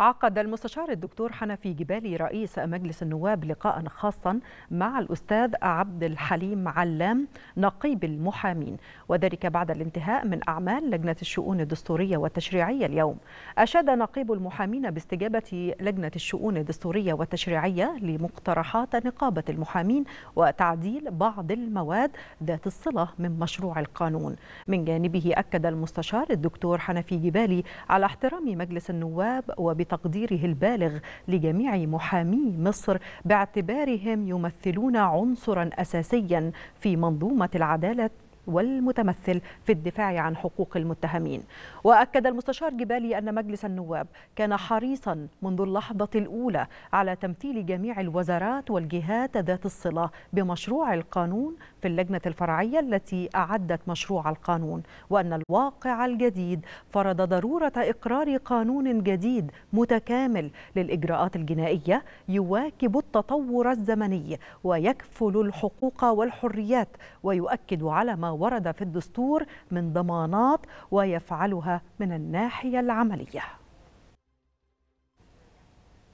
عقد المستشار الدكتور حنفي جبالي رئيس مجلس النواب لقاء خاصا مع الأستاذ عبد الحليم علام نقيب المحامين وذلك بعد الانتهاء من أعمال لجنة الشؤون الدستورية والتشريعية اليوم أشاد نقيب المحامين باستجابة لجنة الشؤون الدستورية والتشريعية لمقترحات نقابة المحامين وتعديل بعض المواد ذات الصلة من مشروع القانون من جانبه أكد المستشار الدكتور حنفي جبالي على احترام مجلس النواب وب بتقديره البالغ لجميع محامي مصر باعتبارهم يمثلون عنصرا أساسيا في منظومة العدالة والمتمثل في الدفاع عن حقوق المتهمين وأكد المستشار جبالي أن مجلس النواب كان حريصا منذ اللحظة الأولى على تمثيل جميع الوزارات والجهات ذات الصلة بمشروع القانون في اللجنة الفرعية التي أعدت مشروع القانون وأن الواقع الجديد فرض ضرورة إقرار قانون جديد متكامل للإجراءات الجنائية يواكب التطور الزمني ويكفل الحقوق والحريات ويؤكد على ما ورد في الدستور من ضمانات ويفعلها من الناحية العملية